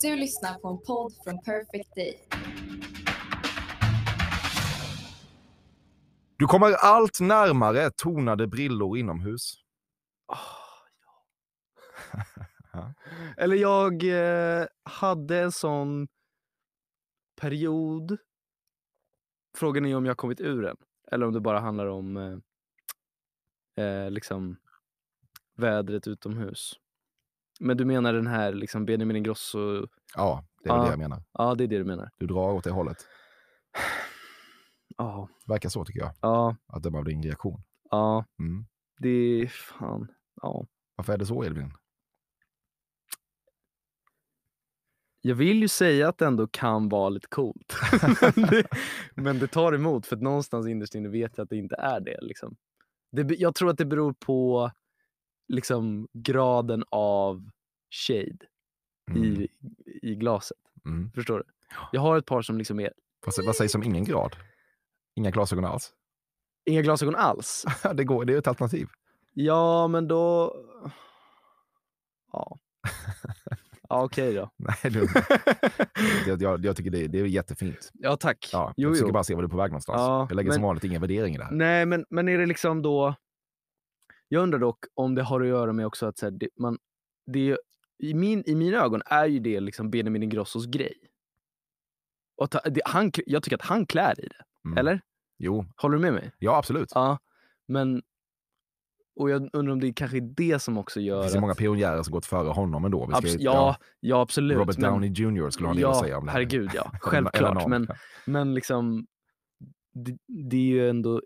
Du lyssnar på en podd från Perfect Day. Du kommer allt närmare tonade brillor inomhus. Oh, ja. Eller jag eh, hade en sån period. Frågan är om jag kommit ur den. Eller om det bara handlar om eh, eh liksom vädret utomhus. Men du menar den här liksom Benjamin Ingrosso? Ja, det är ja. det jag menar. Ja, det är det du menar. Du drar åt det hållet. Ja. Det verkar så tycker jag. Ja. Att döma av din reaktion. Ja. Mm. Det är fan. Ja. Varför är det så, Edvin? Jag vill ju säga att det ändå kan vara lite coolt. men, det, men, det, tar emot, för att någonstans innerst inne vet jag att det inte är det. Liksom. det jag tror att det beror på liksom graden av shade mm. i, i glaset. Mm. Förstår du? Jag har ett par som liksom är... Fast, vad sägs om ingen grad? Inga glasögon alls? Inga glasögon alls? det, går, det är ett alternativ. Ja, men då... Ja. Ja, okej okay då. Nej, du, jag, jag, tycker det, det, är jättefint. Ja, tack. Ja, jag jo, försöker jo. bara se var du är på väg någonstans. Ja, jag lägger men, som vanligt ingen värdering i det här. Nej, men, men är det liksom då... Jag undrar dock om det har att göra med också att så här, det, man, det, i, min, i mina ögon är ju det liksom Benjamin Ingrossos grej. Och ta, det, han, jag tycker att han klär i det. Mm. Eller? Jo. Håller du med mig? Ja, absolut. Ja, men... Och jag undrar om det kanske är det som också gör... Det finns att... många pionjärer som gått före honom ändå. Vi ska, Abs- ja, ja, absolut. Robert men... Downey Jr skulle ha en ja, att säga om det. Herregud, ja. Självklart. men, men liksom... Det, det är ju ändå...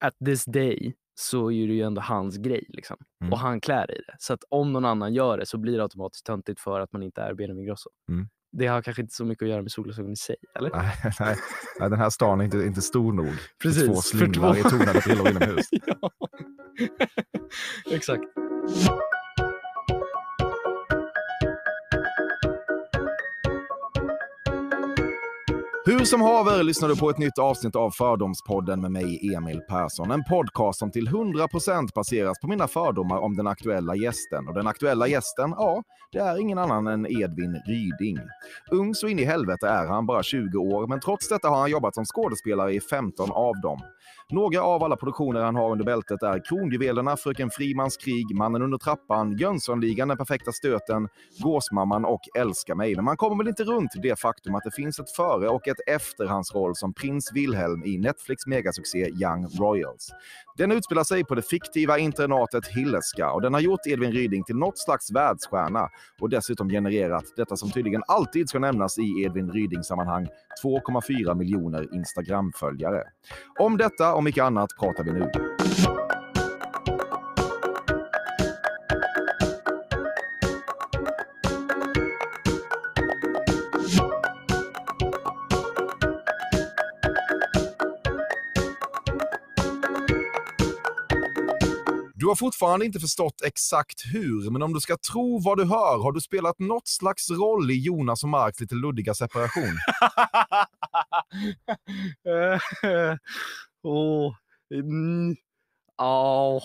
At this day så är det ju ändå hans grej liksom. mm. och han klär i det. Så att om någon annan gör det så blir det automatiskt töntigt för att man inte är Benjamin Grosso. Mm. Det har kanske inte så mycket att göra med solglasögon i sig, eller? Nej, nej. nej den här stan är inte, inte stor nog. Precis. Två slinglar i tornade till inomhus. ja. Exakt. Hur som haver lyssnar du på ett nytt avsnitt av Fördomspodden med mig, Emil Persson. En podcast som till 100% baseras på mina fördomar om den aktuella gästen. Och den aktuella gästen, ja, det är ingen annan än Edvin Ryding. Ung så in i helvete är han, bara 20 år, men trots detta har han jobbat som skådespelare i 15 av dem. Några av alla produktioner han har under bältet är Kronjuvelerna, Fröken Frimans krig, Mannen under trappan, Jönssonligan, Den perfekta stöten, Gåsmamman och Älska mig. Men man kommer väl inte runt det faktum att det finns ett före och ett efter hans roll som prins Wilhelm i Netflix megasuccé Young Royals. Den utspelar sig på det fiktiva internatet Hilleska och den har gjort Edvin Ryding till något slags världsstjärna och dessutom genererat detta som tydligen alltid ska nämnas i Edvin Ryding-sammanhang 2,4 miljoner Instagram-följare. Om detta om mycket annat pratar vi nu. Du har fortfarande inte förstått exakt hur, men om du ska tro vad du hör har du spelat något slags roll i Jonas och Marks lite luddiga separation. Eh, eh, Åh... Mm, oh.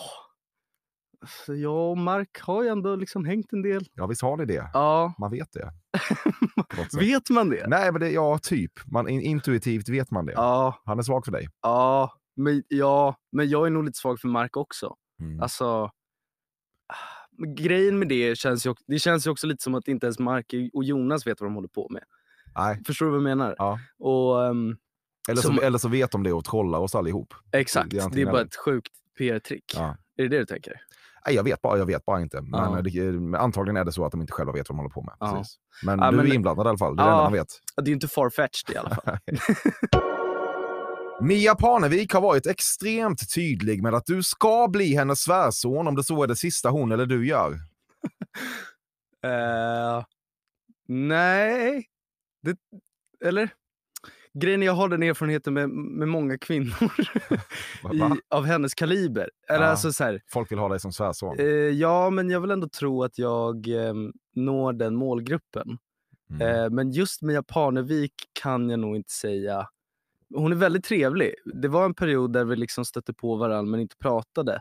jag och Mark har ju ändå liksom hängt en del. Ja, visst har ni det? Ja. Man vet det. vet man det? Nej, men det, ja, typ. Man, intuitivt vet man det. Ja. Han är svag för dig. Ja men, ja, men jag är nog lite svag för Mark också. Mm. Alltså, grejen med det känns, ju, det känns ju också lite som att inte ens Mark och Jonas vet vad de håller på med. Nej. Förstår du vad jag menar? Ja. Och, um, eller så, eller så vet de det och trollar oss allihop. Exakt, det är, det är bara ett sjukt PR-trick. Ja. Är det det du tänker? Nej, jag vet bara, jag vet bara inte. Men ja. Eh, det, antagligen är det så att de inte själva vet vad de håller på med. Ja. Men ja, du men, är inblandad i alla fall. Det är det enda man vet. Det är inte farfetched i alla fall. Mia Parnevik har varit extremt tydlig med att du ska bli hennes svärson om det så är det sista hon eller du gör. uh, nej, det, eller? Grejen är jag har den erfarenheten med, med många kvinnor i, av hennes kaliber. Eller ja. alltså så här, Folk vill ha dig som svärson. Eh, ja, men jag vill ändå tro att jag eh, når den målgruppen. Mm. Eh, men just Mia Parnevik kan jag nog inte säga. Hon är väldigt trevlig. Det var en period där vi liksom stötte på varandra men inte pratade.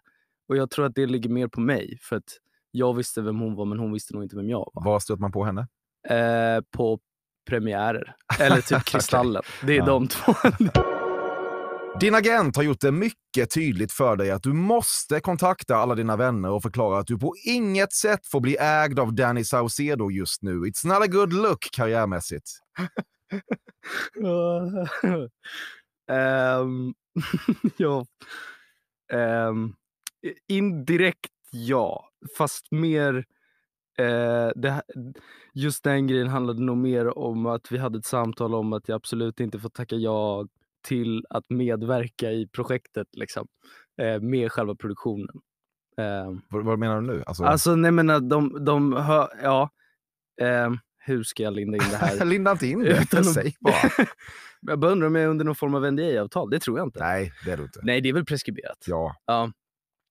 Och jag tror att det ligger mer på mig. För att jag visste vem hon var men hon visste nog inte vem jag var. Var stötte man på henne? Eh, på premiärer. Eller typ Kristallen. Det är ja. de två. Din agent har gjort det mycket tydligt för dig att du måste kontakta alla dina vänner och förklara att du på inget sätt får bli ägd av Danny Saucedo just nu. It's not a good look karriärmässigt. um, ja. Um, indirekt ja, fast mer Eh, det, just den grejen handlade nog mer om att vi hade ett samtal om att jag absolut inte får tacka ja till att medverka i projektet liksom, eh, med själva produktionen. Eh, vad, vad, menar du nu? Alltså, alltså nej men de, de hör, ja. Ehm, hur ska jag linda in det här? linda inte in det, Utan säg bara. jag bara undrar om jag är under någon form av NDA-avtal. Det tror jag inte. Nej, det är du inte. Nej, det är väl preskriberat. Ja. ja.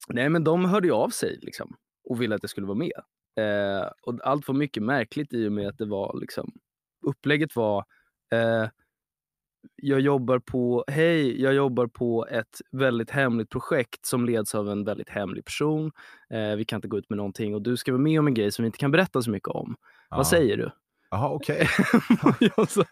Nej, men de hörde ju av sig liksom, och ville att jag skulle vara med. Eh, och allt var mycket märkligt i och med att det var liksom, upplägget var eh, jag jobbar på, hej, jag jobbar på ett väldigt hemligt projekt som leds av en väldigt hemlig person. Eh, vi kan inte gå ut med någonting och du ska vara med om en grej som vi inte kan berätta så mycket om. Ja. Vad säger du? Jaha, okej. Okay. så,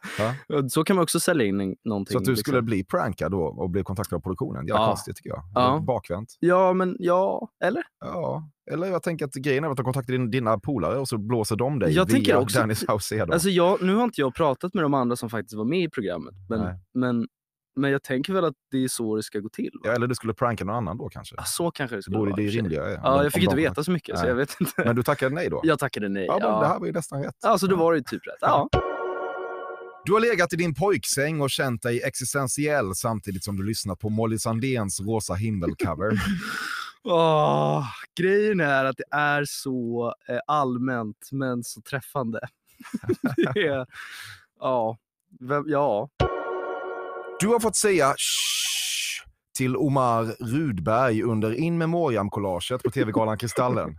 så kan man också sälja in någonting. Så att du liksom. skulle bli prankad då och bli kontaktad av produktionen? Ja, ja. konstigt tycker jag. Ja. Bakvänt. Ja, men ja, eller? Ja, eller jag tänker att grejen är att de kontaktar din, dina polare och så blåser de dig jag via också, Dennis Saucedo. Alltså nu har inte jag pratat med de andra som faktiskt var med i programmet, men, men, men jag tänker väl att det är så det ska gå till. Va? Ja, eller du skulle pranka någon annan då kanske? Ja, så kanske det skulle Både vara. Det rimliga, ja, jag fick inte veta så mycket, så jag vet inte. Men du tackade nej då? Jag tackade nej. Ja, ja. Det här var ju nästan rätt. Alltså, då var det ju typ rätt. Ja. Du har legat i din pojksäng och känt dig existentiell samtidigt som du lyssnat på Molly Sandéns Rosa himmel-cover. Oh, grejen är att det är så eh, allmänt men så träffande. är, ja, vem, ja. Du har fått säga shh till Omar Rudberg under In Memoriam-collaget på TV-galan Kristallen.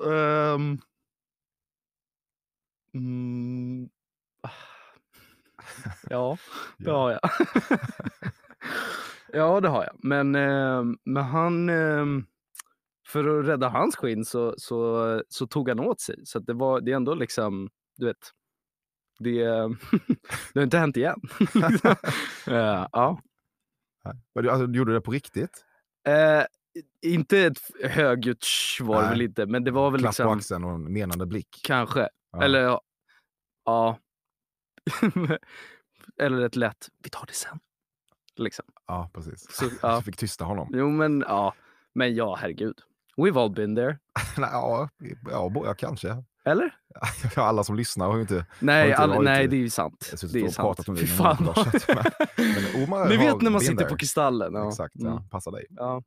um, mm, ah. ja, ja, ja. Ja, det har jag. Men, eh, men han, eh, för att rädda hans skinn så, så, så tog han åt sig. Så det, var, det är ändå liksom, du vet, det, det har inte hänt igen. Eh, ja. Alltså, du gjorde det på riktigt? Eh, inte ett högljutt var det väl inte, men det var väl Klapp liksom... på axeln och en menande blick. Kanske. Ja. Eller ja. Eller ett lätt, vi tar det sen. Liksom. Ja, precis. Så, ja. fick tysta honom. Jo, men ja. Men ja, herregud. We've all been there. nej, ja, ja, kanske. Eller? alla som lyssnar har ju inte... Nej, inte all, varit, nej det är ju sant. Jag det är sant. Pratat om Fy fan. Dagar, men, men Omar Ni vet när man sitter där. på Kristallen. Ja. Exakt, ja. Mm. passa dig. Ja.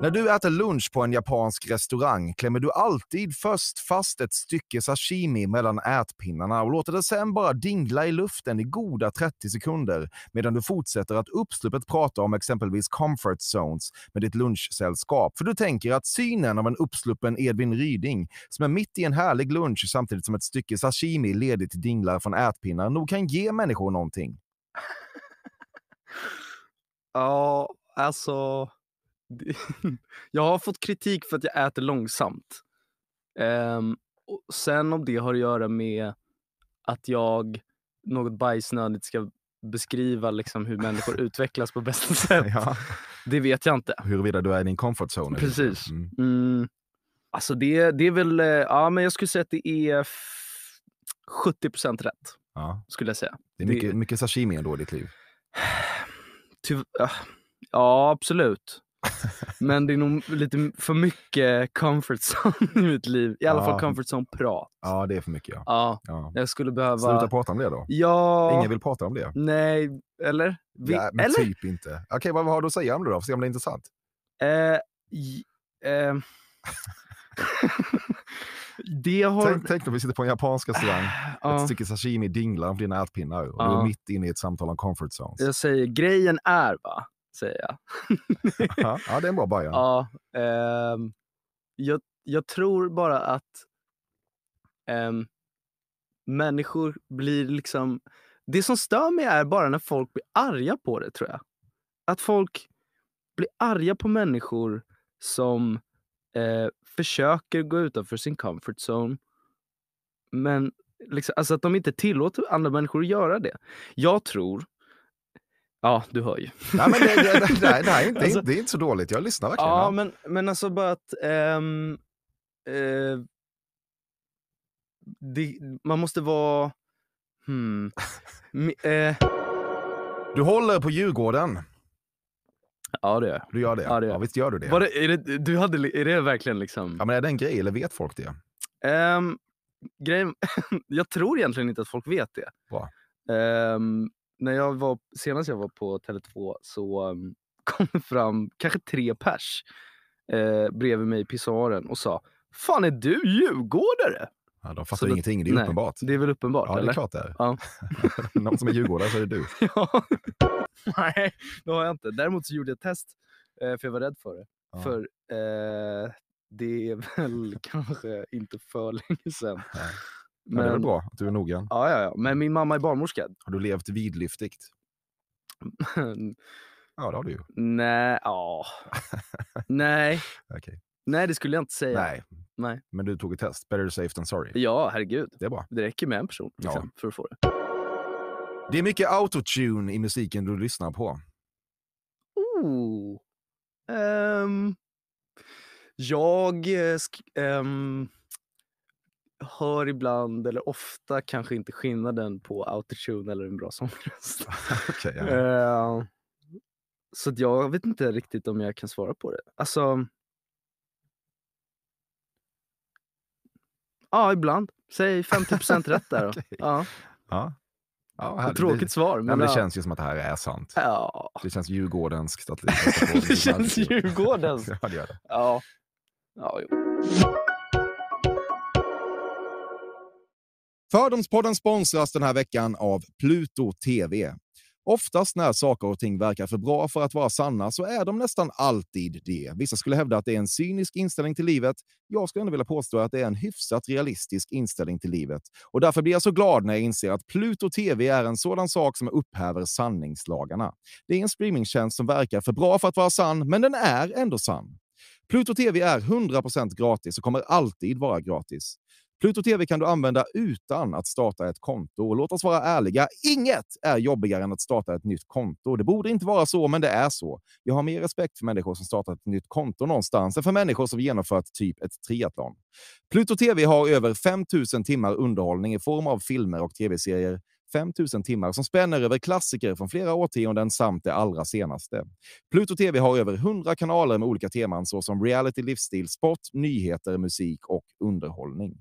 När du äter lunch på en japansk restaurang klämmer du alltid först fast ett stycke sashimi mellan ätpinnarna och låter det sen bara dingla i luften i goda 30 sekunder medan du fortsätter att uppsluppet prata om exempelvis comfort zones med ditt lunchsällskap. För du tänker att synen av en uppsluppen Edvin Ryding som är mitt i en härlig lunch samtidigt som ett stycke sashimi ledigt dinglar från ätpinnar nog kan ge människor någonting. ja, alltså... jag har fått kritik för att jag äter långsamt. Um, och sen om det har att göra med att jag något bajsnödigt ska beskriva liksom hur människor utvecklas på bästa sätt. Ja. Det vet jag inte. Huruvida du är i din comfort zone. Precis. Mm. Mm. Alltså det, det är väl, eh, ja men jag skulle säga att det är 70 rätt. Ja. Skulle jag säga. Det är mycket, det... mycket sashimi ändå i ditt liv. Ty... Ja, absolut. Men det är nog lite för mycket comfort zone i mitt liv. I alla ja. fall comfort zone-prat. Ja, det är för mycket. Ja. Ja. ja. Jag skulle behöva... Sluta prata om det då. Ja. Ingen vill prata om det. Nej, eller? Vi... Ja, men eller? typ inte. Okej, okay, vad har du att säga om det då? Får se om det är intressant. Eh, eh. det har... tänk, tänk om vi sitter på en japansk restaurang, ah, ja. ett stycke sashimi dinglar om dina ätpinnar och ja. du är mitt inne i ett samtal om comfort zones. Jag säger, grejen är va, säger jag. ja, det är en bra början. Ja, eh, jag, jag, tror bara att eh, människor blir liksom... Det som stör mig är bara när folk blir arga på det, tror jag. Att folk blir arga på människor som eh, försöker gå utanför sin comfort zone. Men liksom, alltså att de inte tillåter andra människor att göra det. Jag tror Ja, du hör ju. Nej, men det, det, det, det är alltså- inte, alltså, det är inte så dåligt. Jag lyssnar verkligen. Ja, men, men alltså bara att... Ähm, äh, det, man måste vara... Hmm, äh. Du håller på Djurgården. Ja, det gör jag. Du gör det? Ja, det gör. Ja, visst gör du det? Var det, är, det du hade, är det verkligen liksom... Ja, men är det en grej, eller vet folk det? Ähm, grejen, jag tror egentligen inte att folk vet det. Va? Ähm, när jag var, senast jag var på Tele2 så mm, kom det fram kanske tre pers eh, bredvid mig i pissoaren och sa Fan är du djurgårdare? Ja, de fattar så ingenting, det är nej, uppenbart. Det är väl uppenbart? Ja, eller? det är klart det är. Ja. Någon som är djurgårdare så är det du. ja. Nej, det har jag inte. Däremot så gjorde jag ett test, eh, för jag var rädd för det. Ja. För eh, det är väl kanske inte för länge sedan. Nej. Men, ja, det är väl bra att du är noggrann. Ja, ja, ja. Men min mamma är barnmorska. Har du levt vidlyftigt? ja, det har du ju. Nej, ja. Nej. Okay. Nej, det skulle jag inte säga. Nej. Nej. Men du tog ett test. Better safe than sorry. Ja, herregud. Det är bra. Det räcker med en person liksom, ja. för att få det. Det är mycket autotune i musiken du lyssnar på. Oh. Um, jag... Um, hör ibland, eller ofta kanske inte skillnaden på autotune eller en bra sångröst. okay, yeah. uh, så jag vet inte riktigt om jag kan svara på det. Alltså... Ja, ibland. Säg 50 procent rätt där då. okay. ja. Ja. Ja, här, tråkigt svar. Men, ja, men det känns ju som att det här är sant. Ja. Det känns djurgårdenskt. Att det känns djurgårdenskt. ja, det gör det. Ja. ja jo. Fördomspodden sponsras den här veckan av Pluto TV. Oftast när saker och ting verkar för bra för att vara sanna så är de nästan alltid det. Vissa skulle hävda att det är en cynisk inställning till livet. Jag skulle ändå vilja påstå att det är en hyfsat realistisk inställning till livet. Och därför blir jag så glad när jag inser att Pluto TV är en sådan sak som upphäver sanningslagarna. Det är en streamingtjänst som verkar för bra för att vara sann, men den är ändå sann. Pluto TV är 100% gratis och kommer alltid vara gratis. Pluto TV kan du använda utan att starta ett konto. Och låt oss vara ärliga, inget är jobbigare än att starta ett nytt konto. Det borde inte vara så, men det är så. Jag har mer respekt för människor som startat ett nytt konto någonstans än för människor som genomfört typ ett triathlon. Pluto TV har över 5000 timmar underhållning i form av filmer och tv-serier 5000 timmar som spänner över klassiker från flera årtionden samt det allra senaste. Pluto TV har över 100 kanaler med olika teman såsom reality, livsstil, sport, nyheter, musik och underhållning.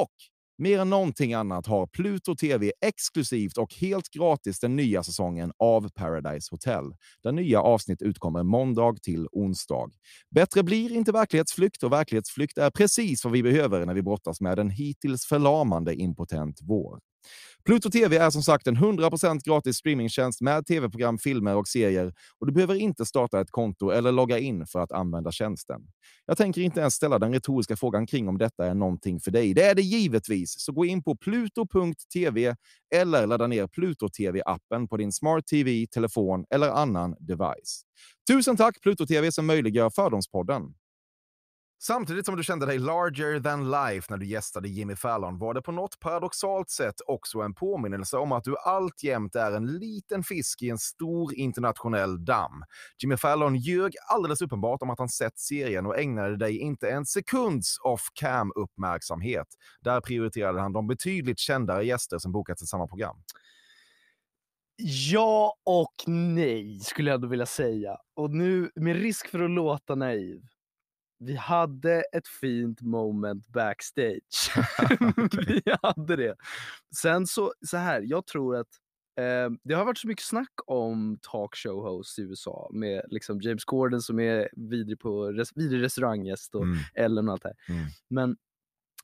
Och Mer än någonting annat har Pluto TV exklusivt och helt gratis den nya säsongen av Paradise Hotel. Där nya avsnitt utkommer måndag till onsdag. Bättre blir inte verklighetsflykt och verklighetsflykt är precis vad vi behöver när vi brottas med en hittills förlamande impotent vår. Pluto TV är som sagt en 100% gratis streamingtjänst med tv-program, filmer och serier och du behöver inte starta ett konto eller logga in för att använda tjänsten. Jag tänker inte ens ställa den retoriska frågan kring om detta är någonting för dig. Det är det givetvis, så gå in på pluto.tv eller ladda ner Pluto TV-appen på din smart TV, telefon eller annan device. Tusen tack Pluto TV som möjliggör Fördomspodden. Samtidigt som du kände dig larger than life när du gästade Jimmy Fallon var det på något paradoxalt sätt också en påminnelse om att du alltjämt är en liten fisk i en stor internationell damm. Jimmy Fallon ljög alldeles uppenbart om att han sett serien och ägnade dig inte en sekunds off-cam-uppmärksamhet. Där prioriterade han de betydligt kändare gäster som bokats i samma program. Ja och nej, skulle jag ändå vilja säga. Och nu, med risk för att låta naiv, vi hade ett fint moment backstage. vi hade det. Sen så, så här, jag tror att eh, det har varit så mycket snack om talkshow hosts i USA med liksom James Corden som är vidrig, på, vidrig restauranggäst och mm. Ellen och allt det här. Mm. Men,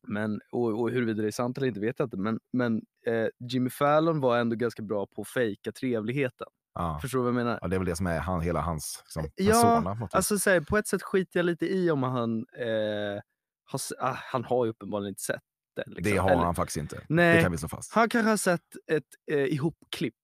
men, och, och huruvida det är sant eller inte vet jag inte, men, men eh, Jimmy Fallon var ändå ganska bra på att fejka trevligheten. Ja. Förstår du vad jag menar? Ja, det är väl det som är han, hela hans liksom, persona. alltså, här, på ett sätt skiter jag lite i om han... Eh, har, ah, han har ju uppenbarligen inte sett det. Liksom. Det har Eller, han faktiskt inte. Nej, det kan vi slå fast. Han kanske har sett ett eh, ihopklipp.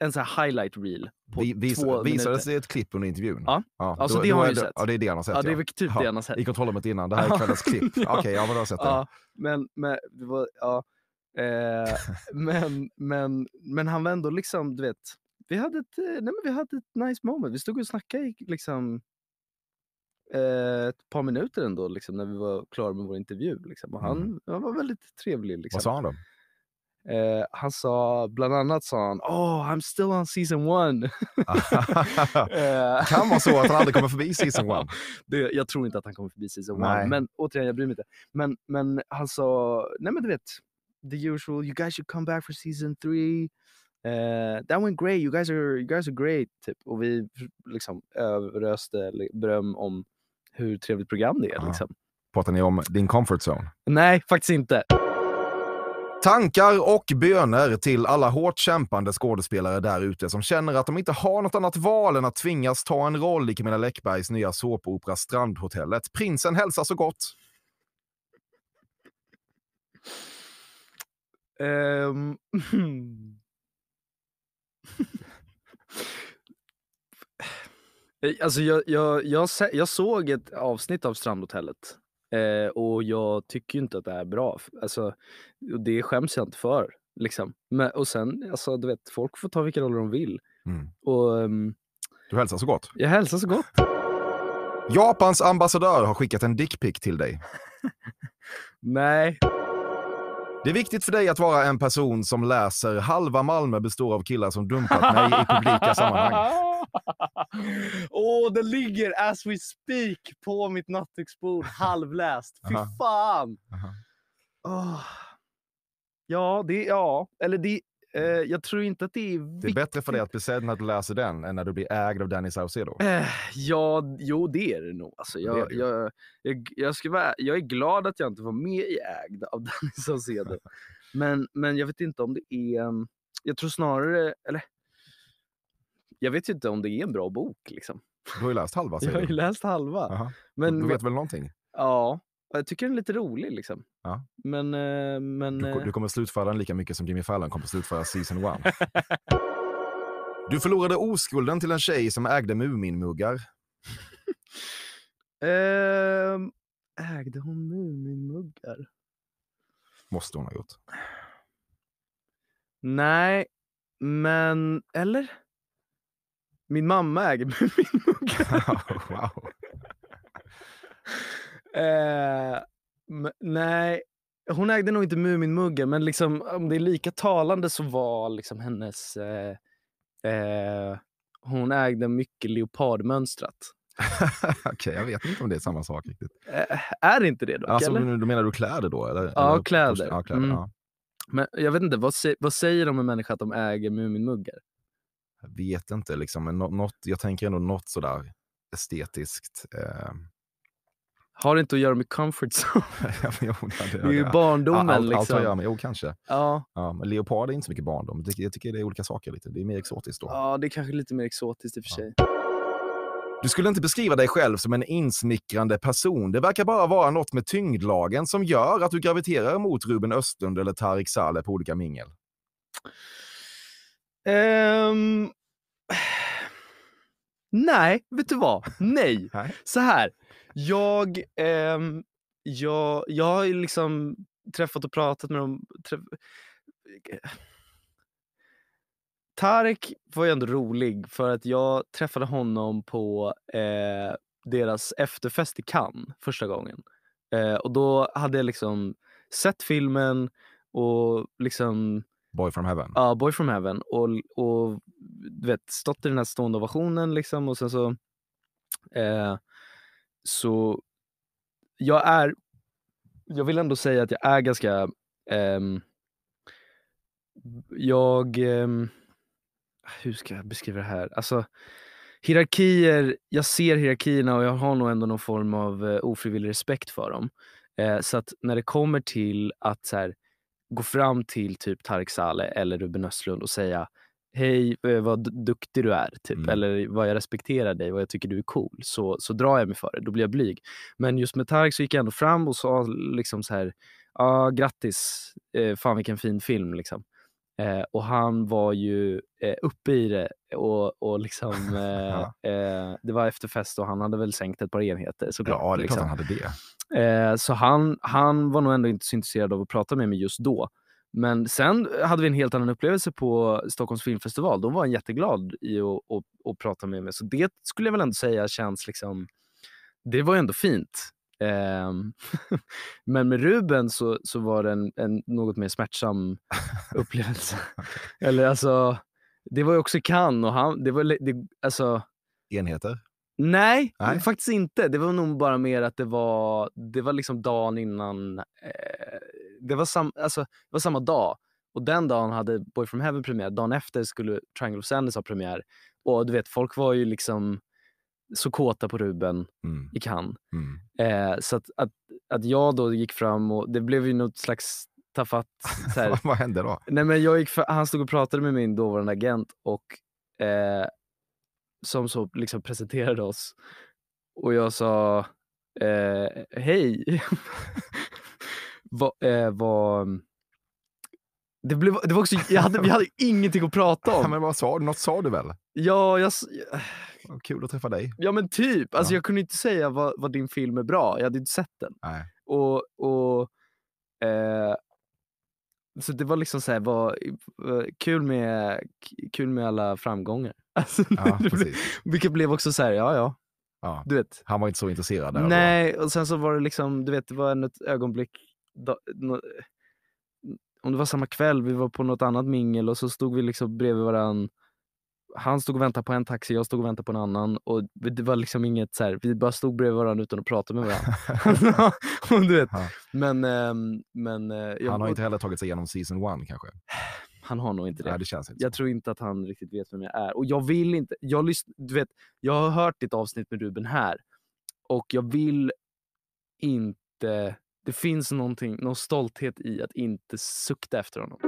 En sån här highlight reel. På vi, vis, två visades det ett klipp under intervjun? Ja, ja alltså, då, det har han ju sett. Ja, det är det han har sett. Ja, det är typ ja. det han har sett. I kontrollrummet innan. Det här är kvällens klipp. Okej, okay, ja, men har sett det. men, men, det var, ja. Eh, men, men, men han var ändå liksom, du vet vi hade ett, eh, nej men vi hade ett nice moment. Vi stod och snackade i liksom, eh, ett par minuter ändå liksom, när vi var klara med vår intervju. Liksom. Och han, mm. han var väldigt trevlig. Liksom. Vad sa han då? Eh, han sa, bland annat sa han, oh, I'm still on season one. Eh. kan vara så att han aldrig kommer förbi season one. det, jag tror inte att han kommer förbi season nej. one, men återigen, jag bryr mig inte. Men, men han sa, nej men du vet, the usual, you guys should come back for season three. Uh, that went great, you guys are, you guys are great. Typ. Och vi liksom, överöste beröm om hur trevligt program det är. Ja. Liksom. Pratar ni om din comfort zone? Nej, faktiskt inte. Tankar och böner till alla hårt kämpande skådespelare där ute som känner att de inte har något annat val än att tvingas ta en roll i Camilla Läckbergs nya såpopera Strandhotellet. Prinsen hälsar så gott. Um. Eh, alltså jag, jag, jag, jag såg ett avsnitt av Strandhotellet eh, och jag tycker inte att det är bra. Alltså, det skäms jag inte för. Liksom. Men, och sen, alltså, du vet, folk får ta vilka roller de vill. Mm. Och, um, du hälsar så gott. Jag hälsar så gott. Japans ambassadör har skickat en dickpic till dig. Nej. Det är viktigt för dig att vara en person som läser halva Malmö består av killar som dumpat mig i publika sammanhang. Åh, oh, det ligger as we speak på mitt nattduksbord halvläst. Fy fan! Uh -huh. oh. Ja, det, ja, eller det, Eh, jag tror inte att det är viktigt. Det är bättre för dig att bli sedd när du läser den än när du blir ägd av Danny Saucedo. Eh, ja, jo, det är det nog. Alltså, jag, det det. Jag, jag, jag, ska vara, jag är glad att jag inte var med i Ägd av Danny Saucedo. men, men jag vet inte om det är... Jag tror snarare... Eller, jag vet ju inte om det är en bra bok. Liksom. Du har ju läst halva. Säger jag har ju läst halva. Uh -huh. Men, du vet väl någonting? Ja, jag tycker den är lite rolig liksom. Ja. Men, eh, men, du, eh du kommer slutföra den lika mycket som Jimmy Fallon kommer slutföra season one. du förlorade oskulden till en tjej som ägde Muminmuggar. ähm, ägde hon Muminmuggar? Måste hon ha gjort. Nej, men... Eller? Min mamma äger Muminmuggar. wow. Eh, nej, hon ägde nog inte Muminmuggen, men liksom, om det är lika talande så var liksom hennes... Eh, eh, hon ägde mycket leopardmönstrat. Okej, okay, jag vet inte om det är samma sak riktigt. Eh, är det inte det dock? Alltså, eller? Då menar du kläder då? Eller, ja, kläder. Ja, kläder mm. ja. Men jag vet inte, vad, vad säger de om en människa att de äger Muminmuggar? Jag vet inte, liksom, men något, jag tänker ändå något sådär estetiskt. Eh, har det inte att göra med comfort zone? jo, det, är ju barndomen. Allt, liksom. allt har liksom. att göra med, jo kanske. Ja. Ja, leopard är inte så mycket barndom. Jag tycker det är olika saker. lite. Det är mer exotiskt då. Ja, det är kanske lite mer exotiskt i och för sig. Du skulle inte beskriva dig själv som en insmickrande person. Det verkar bara vara något med tyngdlagen som gör att du graviterar mot Ruben Östlund eller Tarik Saleh på olika mingel. Um... Nej, vet du vad? Nej. Så här, jag, eh, jag, jag har liksom träffat och pratat med dem. Träff... Tarek var ju ändå rolig för att jag träffade honom på eh, deras efterfest i Cannes första gången. Eh, och då hade jag liksom sett filmen och liksom Boy from heaven. Ja, Boy from heaven. Och, och du vet, stått i den här stående ovationen liksom och sen så... Eh, så jag är... Jag vill ändå säga att jag är ganska... Eh, jag... Eh, hur ska jag beskriva det här? Alltså, hierarkier, jag ser hierarkierna och jag har nog ändå någon form av eh, ofrivillig respekt för dem. Eh, så att när det kommer till att så här, gå fram till typ Tarik Saleh eller Ruben Östlund och säga hej eh, vad duktig du är, typ. Mm. eller vad jag respekterar dig, vad jag tycker du är cool, så, så drar jag mig för det. Då blir jag blyg. Men just med Tarek så gick jag ändå fram och sa liksom så här, ah, grattis, eh, fan vilken fin film. Liksom. Eh, och han var ju eh, uppe i det och, och liksom, eh, eh, det var efterfest och han hade väl sänkt ett par enheter såklart. Ja, det är liksom. klart han hade det. Eh, så han, han var nog ändå inte så intresserad av att prata med mig just då. Men sen hade vi en helt annan upplevelse på Stockholms filmfestival. Då var han jätteglad i att, att prata med mig. Så det skulle jag väl ändå säga känns liksom, det var ändå fint. Ehm, men med Ruben så, så var det en, en något mer smärtsam upplevelse. Eller alltså, det var ju också Cannes och han, det var, det, alltså... Enheter? Nej, Nej, faktiskt inte. Det var nog bara mer att det var, det var liksom dagen innan. Eh, det, var sam, alltså, det var samma dag. Och den dagen hade Boy from Heaven premiär. Dagen efter skulle Triangle of Sanders ha premiär. Och du vet, folk var ju liksom så kåta på Ruben mm. i Cannes. Mm. Eh, så att, att, att jag då gick fram och det blev ju något slags tafatt. Vad hände då? Nej, men jag gick för, han stod och pratade med min dåvarande agent och eh, som så liksom presenterade oss. Och jag sa eh, hej. va, eh, va, det, blev, det var också, jag hade, vi hade ingenting att prata om. Men vad sa du? Något sa du väl? Ja, jag... jag kul att träffa dig. Ja, men typ. Alltså, ja. Jag kunde inte säga vad, vad, din film är bra. Jag hade inte sett den. Nej. Och, och eh, så det var liksom så här, var, kul, med, kul med alla framgångar. Alltså, ja, vilket blev också så här, ja ja. ja. Du vet. Han var inte så intresserad. Där Nej, och sen så var det liksom, du vet, det var ett ögonblick, då, no, om det var samma kväll, vi var på något annat mingel och så stod vi liksom bredvid varandra han stod och väntade på en taxi, jag stod och väntade på en annan. Och det var liksom inget så här, vi bara stod bredvid varandra utan att prata med varandra. du vet. Ja. Men, ehm, men, eh, jag, han har inte heller tagit sig igenom season one kanske? Han har nog inte det. Nej, det känns inte jag så. tror inte att han riktigt vet vem jag är. Och jag vill inte, jag, lyssn, du vet, jag har hört ditt avsnitt med Ruben här och jag vill inte, det finns någon stolthet i att inte sukta efter honom.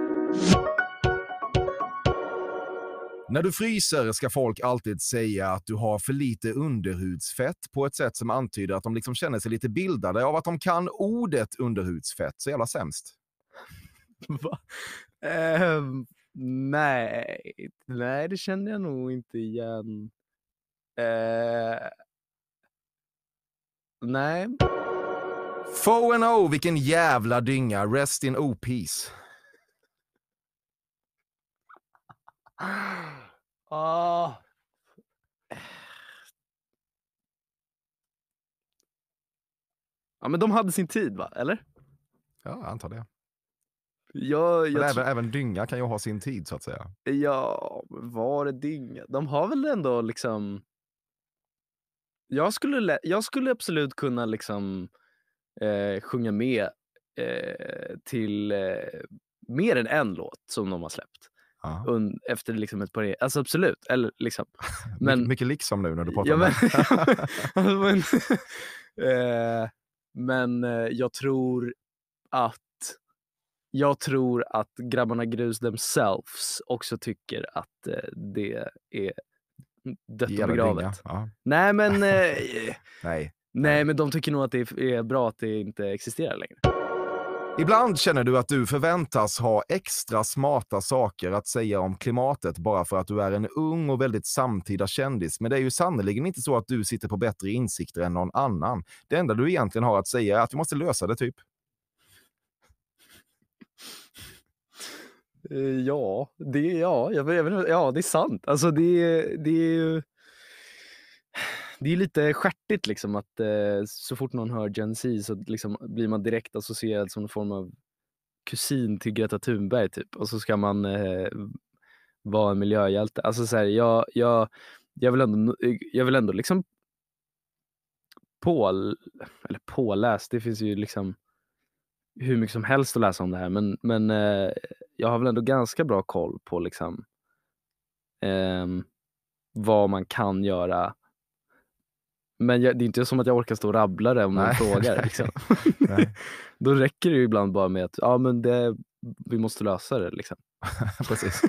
När du fryser ska folk alltid säga att du har för lite underhudsfett på ett sätt som antyder att de liksom känner sig lite bildade av att de kan ordet underhudsfett. Så jävla sämst. Va? Eh, nej. nej, det känner jag nog inte igen. Eh, nej. Fo and O, oh, vilken jävla dynga. Rest in O-peace. Oh, Ah. Ja, men de hade sin tid, va? Eller? Ja, jag antar det. Ja, jag även, även, dynga kan ju ha sin tid, så att säga. Ja, var är dynga? De har väl ändå liksom... Jag skulle, jag skulle absolut kunna liksom eh, sjunga med eh, till eh, mer än en låt som de har släppt. Ja. Und, efter liksom ett par e-, Alltså absolut. Eller, liksom. men, mycket, mycket liksom nu när du pratar ja, om det. men, alltså, eh, eh, jag tror att jag tror att grabbarna Grus themselves också tycker att eh, det är dött och begravet. Ja. Nej, men, nej. nej, men de tycker nog att det är bra att det inte existerar längre. Ibland känner du att du förväntas ha extra smarta saker att säga om klimatet bara för att du är en ung och väldigt samtida kändis. Men det är ju sannerligen inte så att du sitter på bättre insikter än någon annan. Det enda du egentligen har att säga är att vi måste lösa det, typ. Eh, ja, det, ja, jag, ja, det är sant. Alltså det, det är ju det är lite skärtigt liksom att eh, så fort någon hör Gen Z så liksom blir man direkt associerad som en form av kusin till Greta Thunberg typ och så ska man eh, vara en miljöhjälte. Alltså så här, jag, jag, jag vill ändå, eh, jag vill ändå liksom på, eller påläst, det finns ju liksom hur mycket som helst att läsa om det här men, men eh, jag har väl ändå ganska bra koll på liksom eh, vad man kan göra men jag, det är inte som att jag orkar stå och rabbla det om någon frågar. Liksom. Då räcker det ju ibland bara med att ja, men det, vi måste lösa det. Liksom. Precis.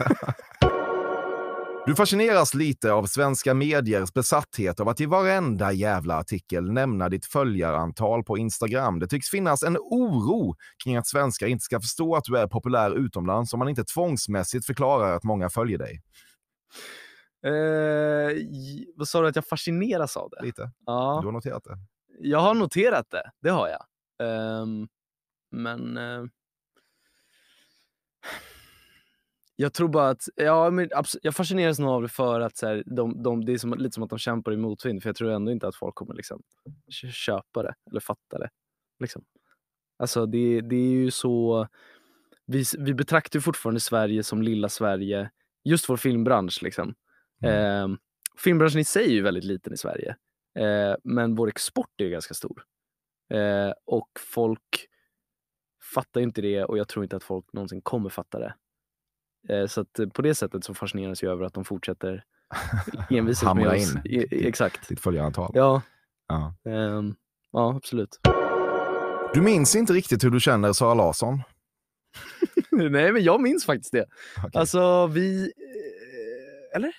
Du fascineras lite av svenska mediers besatthet av att i varenda jävla artikel nämna ditt följarantal på Instagram. Det tycks finnas en oro kring att svenskar inte ska förstå att du är populär utomlands om man inte tvångsmässigt förklarar att många följer dig. Eh, vad sa du att jag fascineras av det? Lite. Ja. Du har noterat det. Jag har noterat det, det har jag. Um, men... Uh, jag tror bara att, ja, men jag fascineras nog av det för att så här, de, de, det är som, lite som att de kämpar i motvind. För jag tror ändå inte att folk kommer liksom, köpa det eller fatta det. Liksom. Alltså det, det är ju så, vi, vi betraktar ju fortfarande Sverige som lilla Sverige. Just vår filmbransch liksom. Eh, filmbranschen i sig är ju väldigt liten i Sverige, eh, men vår export är ju ganska stor. Eh, och folk fattar inte det och jag tror inte att folk någonsin kommer fatta det. Eh, så att eh, på det sättet så fascineras jag över att de fortsätter envisas med oss. in I, exakt. ditt följarantal. Ja. Ja. Ehm, ja, absolut. Du minns inte riktigt hur du känner Sara Larsson? Nej, men jag minns faktiskt det. Okay. Alltså, vi... Eh, eller?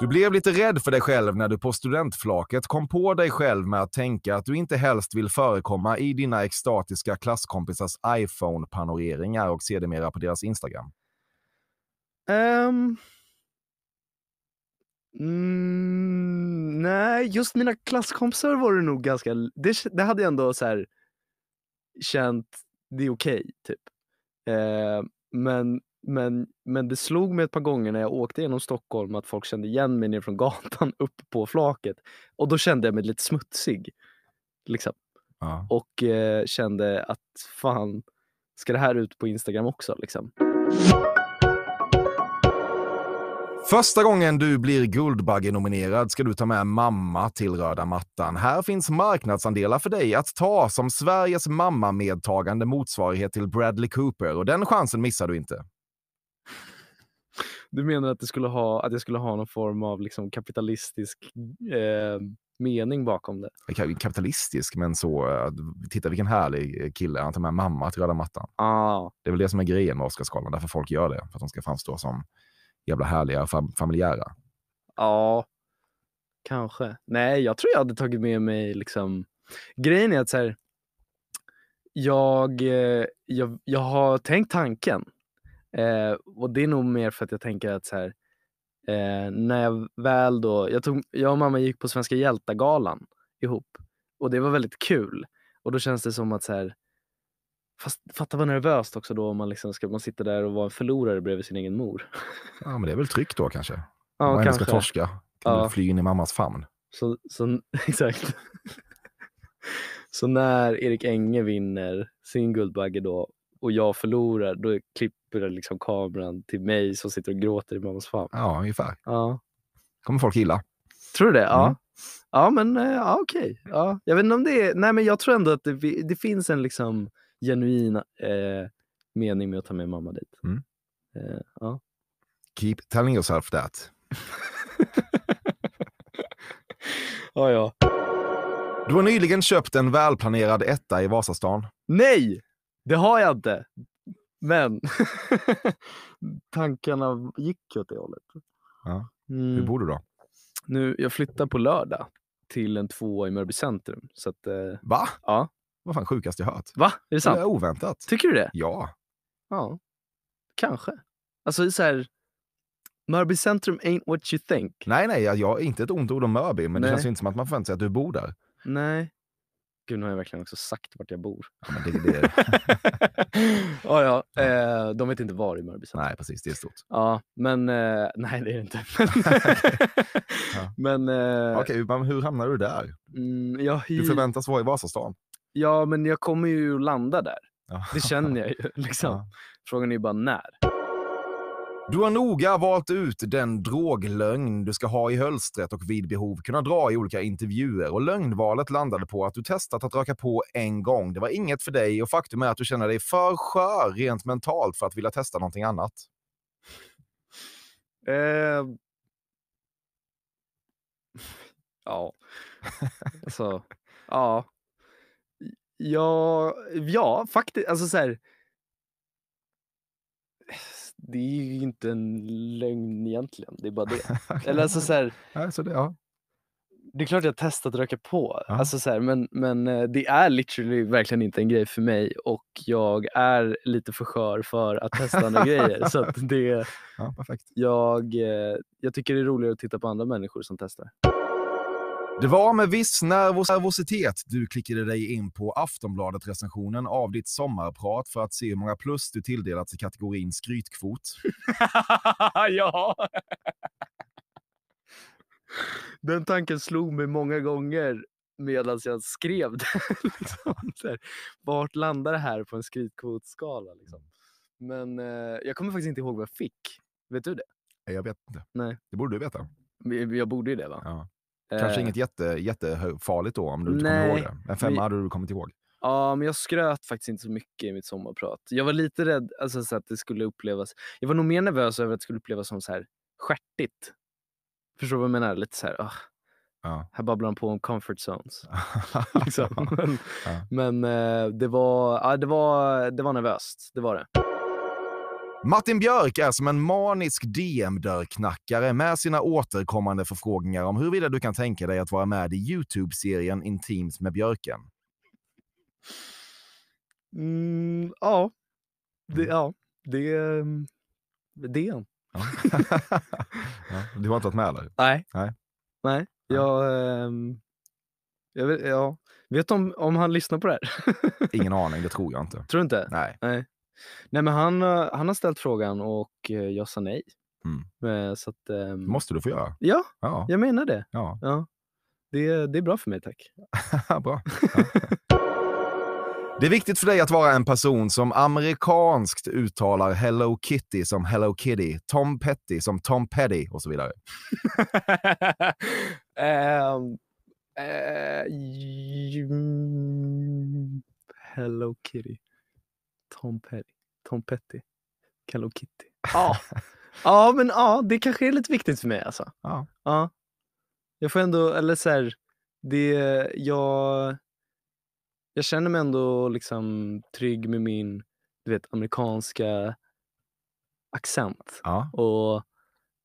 Du blev lite rädd för dig själv när du på studentflaket kom på dig själv med att tänka att du inte helst vill förekomma i dina extatiska klasskompisars iPhone-panoreringar och sedermera på deras Instagram. Um... Mm, nej, just mina klasskompisar var det nog ganska... Det, det hade jag ändå så här, känt, det är okej, okay, typ. Eh, men men, men det slog mig ett par gånger när jag åkte genom Stockholm att folk kände igen mig ner från gatan upp på flaket. Och då kände jag mig lite smutsig. Liksom. Ja. Och eh, kände att fan, ska det här ut på Instagram också? Liksom. Första gången du blir Guldbagge-nominerad ska du ta med mamma till röda mattan. Här finns marknadsandelar för dig att ta som Sveriges mamma-medtagande motsvarighet till Bradley Cooper och den chansen missar du inte. Du menar att, det skulle ha, att jag skulle ha någon form av liksom kapitalistisk eh, mening bakom det? Kapitalistisk, men så, eh, titta vilken härlig eh, kille, han tar med mamma till röda mattan. Ah. Det är väl det som är grejen med Oscarsgalan, därför folk gör det, för att de ska framstå som jävla härliga och fam familjära. Ja, kanske. Nej, jag tror jag hade tagit med mig liksom... Grejen är att så här, jag, eh, jag, jag har tänkt tanken Eh, och det är nog mer för att jag tänker att så här, eh, när jag väl då, jag, tog, jag och mamma gick på Svenska hjältar-galan ihop och det var väldigt kul. Och då känns det som att så här, Fast fatta vad nervöst också då om man, liksom ska, man sitter där och vara en förlorare bredvid sin egen mor. Ja, men det är väl tryggt då kanske. Ja, om man kanske. ska torska kan ja. fly in i mammas famn. Så, så, exakt. så när Erik Enge vinner sin Guldbagge då och jag förlorar, då klipper liksom kameran till mig som sitter och gråter i mammas famn. Ja, ungefär. Ja. kommer folk gilla. Tror du det? Ja. Mm. Ja, men eh, ja, okej. Ja. Jag vet inte om det är... Nej, men jag tror ändå att det, det finns en liksom genuin eh, mening med att ta med mamma dit. Mm. Eh, ja. Keep telling yourself that. ja, ja. Du har nyligen köpt en välplanerad etta i Vasastan. Nej! Det har jag inte. Men tankarna gick åt det hållet. Ja. Mm. Hur bor du då? Nu, jag flyttar på lördag till en tvåa i Mörby centrum. Så att, eh, Va? Ja. Vad fan sjukast jag hört. Va? Är det sant? Det är oväntat. Tycker du det? Ja. Ja. Kanske. Alltså så här, Mörby centrum ain't what you think. Nej, nej, jag, jag, inte ett ont ord om Mörby, men nej. det känns ju inte som att man förväntar sig att du bor där. Nej. Gud, nu har jag verkligen också sagt vart jag bor. Ja, det, det är det. ja, ja. Eh, de vet inte var i Mörby Nej, precis. Det är stort. Ja, men eh, nej, det är det inte. Men... Eh, Okej, men hur hamnade du där? Mm, jag, du förväntas vara i Vasastan. Ja, men jag kommer ju landa där. Ja. Det känner jag ju. Liksom. Frågan är ju bara när. Du har noga valt ut den droglögn du ska ha i hölstret och vid behov kunna dra i olika intervjuer och lögnvalet landade på att du testat att röka på en gång. Det var inget för dig och faktum är att du känner dig för skör rent mentalt för att vilja testa någonting annat. Eh... Ja, alltså, ja. Ja, ja faktiskt, alltså så här det är ju inte en lögn egentligen, det är bara det. Eller alltså så här, alltså det, ja. det är klart jag testat att röka på, ja. alltså så här, men, men eh, det är literally verkligen inte en grej för mig och jag är lite för skör för att testa andra grejer. Så det, ja, perfekt. Jag, eh, jag tycker det är roligare att titta på andra människor som testar. Det var med viss nervositet du klickade dig in på Aftonbladet-recensionen av ditt sommarprat för att se hur många plus du tilldelats i kategorin skrytkvot. ja! Den tanken slog mig många gånger medan jag skrev det. Liksom, vart landar det här på en skrytkvotskala? Liksom. Men eh, jag kommer faktiskt inte ihåg vad jag fick. Vet du det? Nej, jag vet inte. Nej. Det borde du veta. Jag borde ju det va? Ja. Kanske eh, inget jätte, jättefarligt då, om du inte nej, kommer ihåg det. En femma hade du kommit ihåg. Ja, men jag skröt faktiskt inte så mycket i mitt sommarprat. Jag var lite rädd alltså, så att det skulle upplevas... Jag var nog mer nervös över att det skulle upplevas som så här skärtigt. Förstår du vad jag menar? Lite så här, oh. Ja. Här babblar han på om comfort zones. liksom. Men, ja. men eh, det, var, ja, det, var, det var nervöst, det var det. Martin Björk är som en manisk DM-dörrknackare med sina återkommande förfrågningar om huruvida du kan tänka dig att vara med i YouTube-serien Intimt med Björken. Mm, ja. Det, mm. ja, det, mm, det är Du har inte varit med eller? Nej. Nej. Nej. Jag, ehm, jag vet, ja. vet om, om han lyssnar på det här? Ingen aning, det tror jag inte. Tror du inte? Nej. Nej. Nej, men han, eh, han har ställt frågan och eh, jag sa nej. Mm. Eh, så att, um... måste du få göra. Ja, ja. jag menar det. Ja. ja. Det, det är bra för mig, tack. bra. Det är viktigt för dig att vara en person som amerikanskt uttalar Hello Kitty som Hello Kitty, Tom Petty som Tom Petty och så vidare. um, uh, Hello Kitty. Tom Petty. Tom Petty. Hello Kitty. Ja, ja men ja, det kanske är lite viktigt för mig alltså. Ja. ja. Jag får ändå, eller så här, det, jag, jag känner mig ändå liksom trygg med min du vet, amerikanska accent. Ja. Och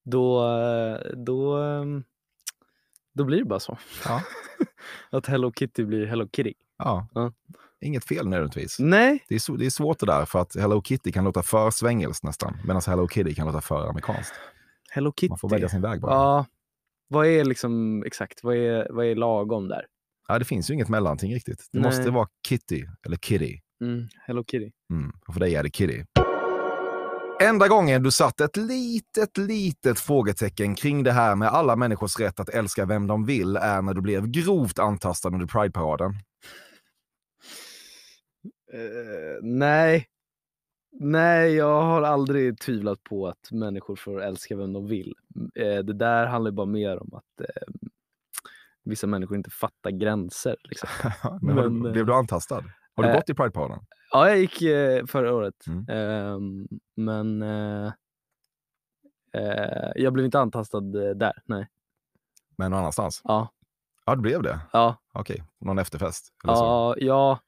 då, då, då blir det bara så. Ja. Att Hello Kitty blir Hello Kitty. Ja. ja inget fel nödvändigtvis. Nej. Det är, det är svårt det där, för att Hello Kitty kan låta för svengelskt nästan, medan Hello Kitty kan låta för amerikanskt. Hello Kitty? Man får välja sin väg bara. Ja. Vad är liksom, exakt, vad är, vad är lagom där? Ja, det finns ju inget mellanting riktigt. Det Nej. måste vara Kitty eller Kitty. Mm. Hello Kitty. Mm. Och för dig är det Kitty. Enda gången du satt ett litet, litet frågetecken kring det här med alla människors rätt att älska vem de vill är när du blev grovt antastad under Pride-paraden. Uh, nej. Nej, jag har aldrig tvivlat på att människor får älska vem de vill. Uh, det där handlar bara mer om att uh, vissa människor inte fattar gränser. Liksom. Men, Men du, blev du antastad? Har du gått i pride Prideparaden? Ja, jag gick förra året. Mm. Ehm, men jag blev inte antastad där, nej. Men någon annanstans? Ja. Ja, det blev det? Ja. Okej, någon efterfest? ja, så. ja.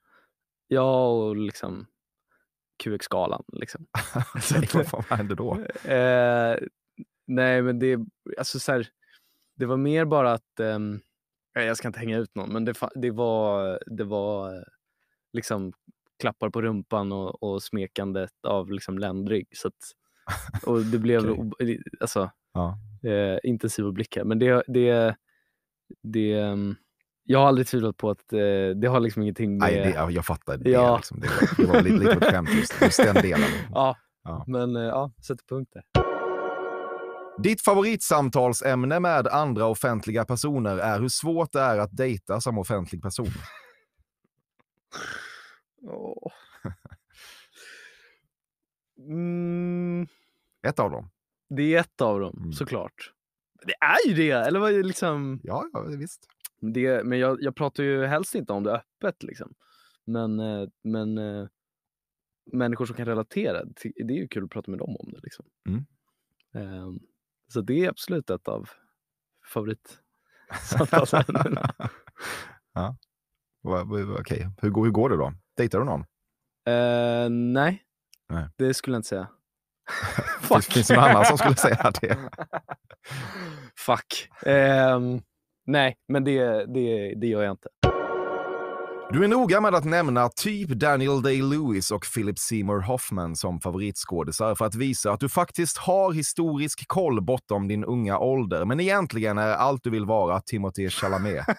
Ja, och liksom QX-galan. Liksom. vad fan hände då? Eh, nej, men det, alltså, så här, det var mer bara att... Eh, jag ska inte hänga ut någon, men det, det var, det var eh, liksom klappar på rumpan och, och smekandet av liksom ländrygg. Så att, och det blev okay. alltså, ja. eh, intensiva blickar. Men det, det, det, ehm, jag har aldrig tvivlat på att eh, det har liksom ingenting med... Nej, det, jag fattar det. Ja. Liksom. Det, var, det var lite, lite ett skämt just, just den delen. Ja, ja. men eh, ja, sätter punkt där. Ditt favoritsamtalsämne med andra offentliga personer är hur svårt det är att dejta som offentlig person. oh. mm. Ett av dem. Det är ett av dem, mm. såklart. Det är ju det! Eller vad liksom... Ja, ja visst. Det, men jag, jag pratar ju helst inte om det öppet. Liksom. Men, eh, men eh, människor som kan relatera, det är ju kul att prata med dem om det. Liksom. Mm. Um, så det är absolut ett av favoritsamtalsämnena. ja. Okej, okay. hur, hur går det då? Dejtar du någon? Uh, nej. nej, det skulle jag inte säga. Fuck. Det finns någon annan som skulle säga det. Fuck. Um, Nej, men det, det, det gör jag inte. Du är noga med att nämna typ Daniel Day-Lewis och Philip Seymour Hoffman som favoritskådisar för att visa att du faktiskt har historisk koll bortom din unga ålder. Men egentligen är allt du vill vara Timothée Chalamet.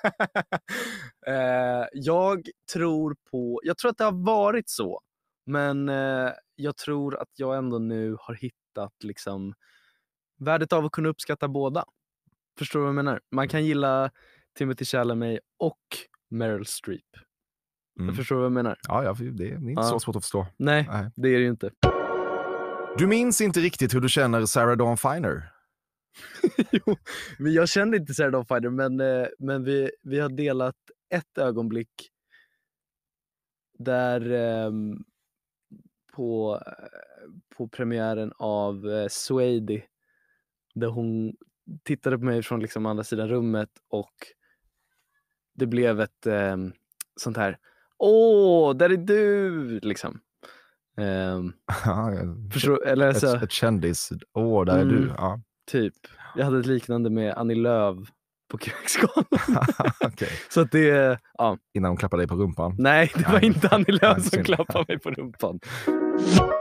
Eh, jag tror på... Jag tror att det har varit så, men eh, jag tror att jag ändå nu har hittat liksom värdet av att kunna uppskatta båda. Förstår du vad jag menar? Man kan gilla Timothy Chalamet och Meryl Streep. Mm. Förstår du vad jag menar? Ja, ja det, är inte ja. så svårt att förstå. Nej, Nej, det är det ju inte. Du minns inte riktigt hur du känner Sarah Dawn Finer? jo, men jag känner inte Sarah Dawn Finer, men, eh, men vi, vi har delat ett ögonblick där ehm, eh, på, på premiären av eh, Swady där hon tittade på mig från liksom andra sidan rummet och det blev ett eh, sånt här Åh, där är du! Liksom. Um, förstår, eller ett, så, alltså- ett kändis. Åh, där mm, är du. Mm. Ja. Typ. Jag hade ett liknande med Annie Lööf på QX-galan. okay. ja. Innan hon klappade dig på rumpan? Nej, det var inte Annie Lööf som klappade mig på rumpan.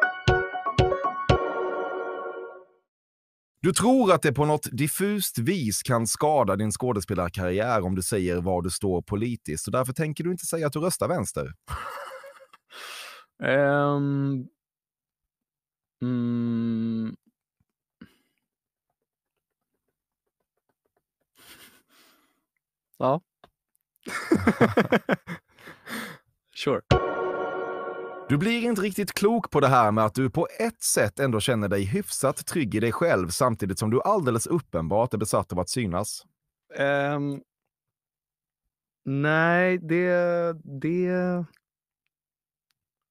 Du tror att det på något diffust vis kan skada din skådespelarkarriär om du säger var du står politiskt och därför tänker du inte säga att du röstar vänster. um... mm... Ja. sure. Du blir inte riktigt klok på det här med att du på ett sätt ändå känner dig hyfsat trygg i dig själv samtidigt som du alldeles uppenbart är besatt av att synas. Um, nej, det, det...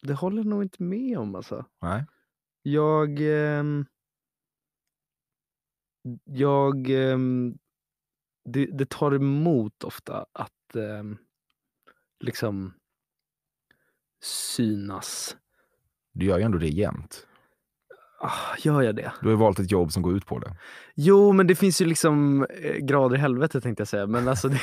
Det håller jag nog inte med om alltså. Nej. Jag... Um, jag... Um, det, det, tar emot ofta att liksom synas. Du gör ju ändå det jämt. Ah, gör jag det? Du har ju valt ett jobb som går ut på det. Jo, men det finns ju liksom eh, grader i helvetet tänkte jag säga. Men alltså det,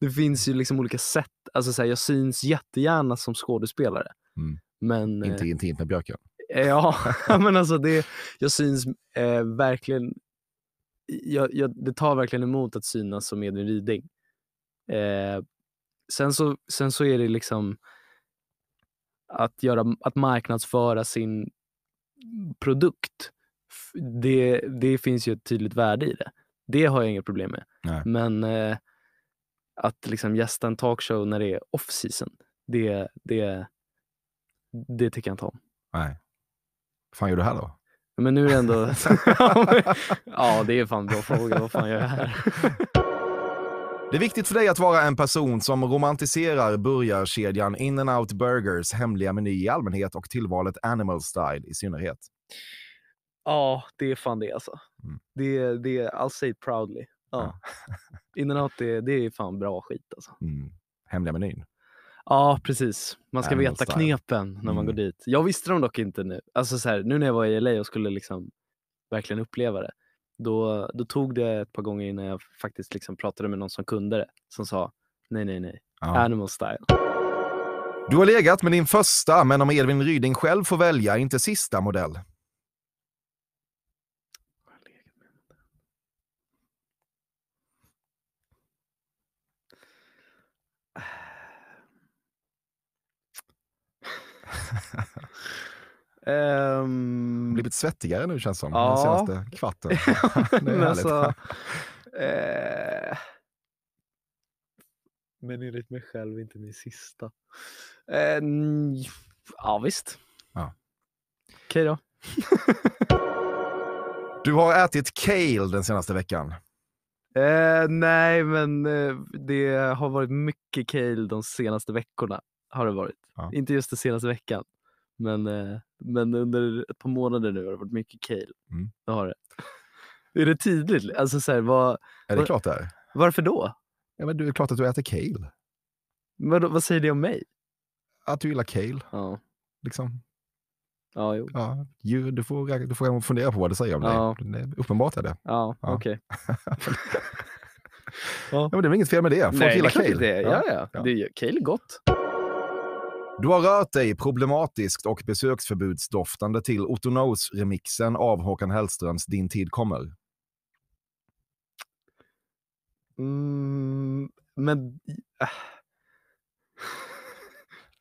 det finns ju liksom olika sätt. Alltså så här, jag syns jättegärna som skådespelare. Mm. Men, eh, inte intimt med björken. Eh, ja, men alltså det, jag syns eh, verkligen. Jag, jag, det tar verkligen emot att synas som Edvin Ryding. Eh, sen, så, sen så är det liksom att, göra, att marknadsföra sin produkt. Det, det finns ju ett tydligt värde i det. Det har jag inget problem med. Nej. Men eh, att liksom gästa en talkshow när det är off season, det, det, det tycker jag inte om. Nej. Vad fan gör du här då? Men nu är det ändå... ja, det är fan en bra fråga. Vad fan gör jag här? Det är viktigt för dig att vara en person som romantiserar burgarkedjan In-N-Out Burgers hemliga meny i allmänhet och tillvalet Animal Style i synnerhet. Ja, det är fan det alltså. Mm. Det, det, I'll say it proudly. Ja. In-N-Out, det, det är fan bra skit alltså. Mm. Hemliga menyn. Ja, precis. Man ska veta knepen när man mm. går dit. Jag visste dem dock inte nu. Alltså så här, nu när jag var i LA och skulle liksom verkligen uppleva det då, då tog det ett par gånger innan jag faktiskt liksom pratade med någon som kunde det, som sa nej, nej, nej, ja. animal style. Du har legat med din första, men om Edvin Ryding själv får välja, inte sista modell. Um, Blivit svettigare nu känns det som, ja. den senaste kvarten. det är alltså, eh, men enligt mig själv inte min sista. Eh, ja, visst. Ja. Okej då. du har ätit kale den senaste veckan. Eh, nej, men eh, det har varit mycket kale de senaste veckorna. Har det varit. Ja. Inte just den senaste veckan. Men, eh, men under ett par månader nu har det varit mycket kale. Mm. Jag har det. Är det tydligt? Alltså, så här, vad, är det var, klart det är? Varför då? Ja, men det är klart att du äter kale. Men, vad säger det om mig? Att du gillar kale. Ja. Liksom. Ja, jo. Ja, djur, du, får, du får fundera på vad det säger om ja. dig. uppenbart är det. Ja, ja. okej. Okay. ja. ja. det är väl inget fel med det. Folk Nej, gillar det kale. Det. Ja, ja. ja. Det, kale är gott. Du har rört dig problematiskt och besöksförbudsdoftande till Otto Knows-remixen av Håkan Hellströms Din tid kommer. Mm, men... Äh.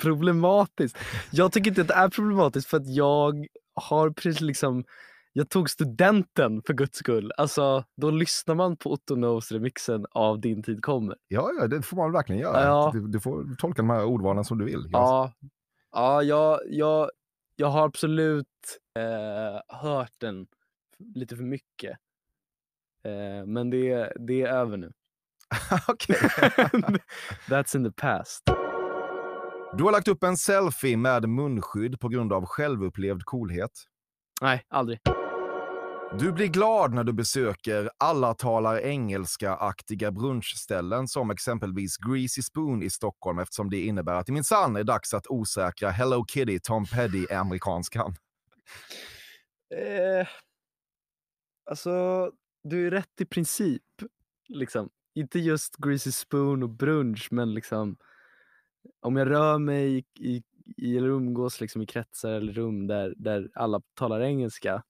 problematiskt? Jag tycker inte att det är problematiskt för att jag har precis liksom jag tog studenten för guds skull. Alltså, då lyssnar man på Otto Knows-remixen av Din tid kommer. Ja, ja, det får man verkligen göra. Ja. Du, du, får tolka de här ordvalen som du vill. Ja, ja jag, jag, jag har absolut eh, hört den lite för mycket. Eh, men det, det är över nu. Okej. That's in the past. Du har lagt upp en selfie med munskydd på grund av självupplevd coolhet. Nej, aldrig. Du blir glad när du besöker alla talar engelska-aktiga brunchställen som exempelvis Greasy Spoon i Stockholm eftersom det innebär att det minsann är dags att osäkra Hello Kitty Tom Petty-amerikanskan. Eh, alltså, du är rätt i princip. Liksom. Inte just Greasy Spoon och brunch, men liksom om jag rör mig i, i eller umgås liksom i kretsar eller rum där, där alla talar engelska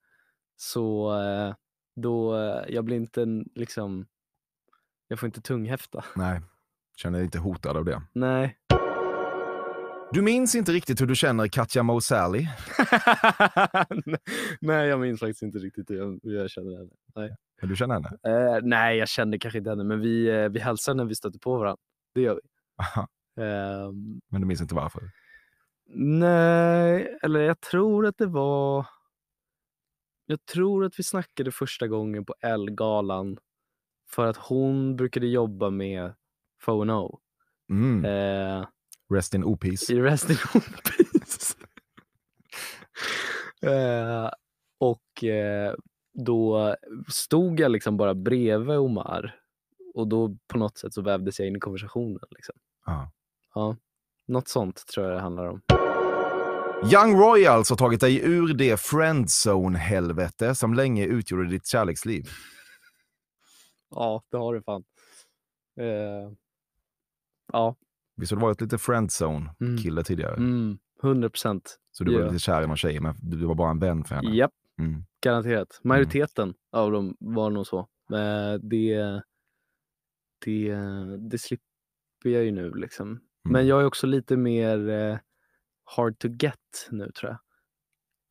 så eh, då, eh, jag blir inte liksom, jag får inte tunghäfta. Nej, känner dig inte hotad av det. Nej. Du minns inte riktigt hur du känner Katja Mosally? nej, jag minns faktiskt inte riktigt hur jag, hur jag känner henne. Nej. Men du känner henne? Uh, nej, jag känner kanske inte henne, men vi, uh, vi hälsade när vi stöter på varandra. Det gör vi. Uh, men du minns inte varför? Nej, eller jag tror att det var... Jag tror att vi snackade första gången på Elle-galan för att hon brukade jobba med FONO. Mm. Eh, rest in O-peace. Rest in O-peace. eh, och eh, då stod jag liksom bara bredvid Omar och då på något sätt så vävdes jag in i konversationen. Liksom. Ah. Ja. Något sånt tror jag det handlar om. Young Royals har alltså tagit dig ur det friendzone-helvete som länge utgjorde ditt kärleksliv. ja, det har du fan. Eh, ja. Visst har du varit lite friendzone-kille mm. tidigare? Mm, 100 procent. Så du var yeah. lite kär i någon tjej, men du var bara en vän för henne? Japp, yep. mm. garanterat. Mm. Majoriteten av dem var nog så. Eh, det, det, det slipper jag ju nu liksom. Men mm. jag är också lite mer eh, hard to get nu tror jag.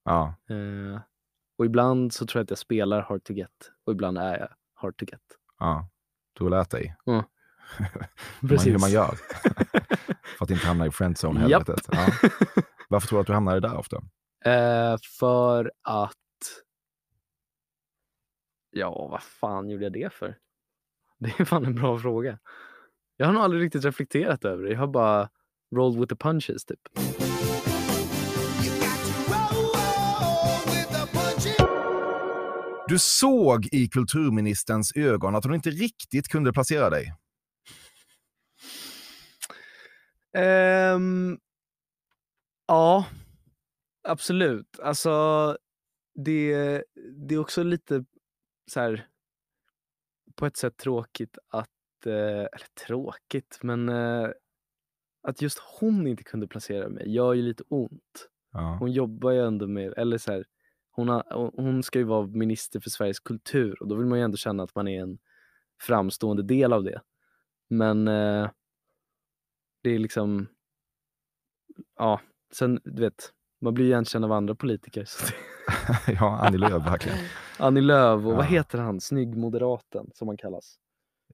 Ja. Eh, och ibland så tror jag att jag spelar hard to get och ibland är jag hard to get. Ja, du har lärt dig. Mm. Precis. hur, man, gör. för att inte hamna i friendzone-helvetet. Ja. Varför tror du att du hamnade där ofta? Eh, för att... Ja, vad fan gjorde jag det för? Det är fan en bra fråga. Jag har nog aldrig riktigt reflekterat över det. Jag har bara rolled with the punches typ. Du såg i kulturministerns ögon att hon inte riktigt kunde placera dig. Um, ja, absolut. Alltså, det, det är också lite så här, på ett sätt tråkigt att Eh, eller tråkigt, men eh, att just hon inte kunde placera mig gör ju lite ont. Ja. Hon jobbar ju ändå med, eller så här, hon, har, hon ska ju vara minister för Sveriges kultur och då vill man ju ändå känna att man är en framstående del av det. Men eh, det är liksom, ja, sen du vet, man blir ju igenkänd av andra politiker. Så ja, Annie Lööf verkligen. Annie Lööf och ja. vad heter han, snyggmoderaten som han kallas?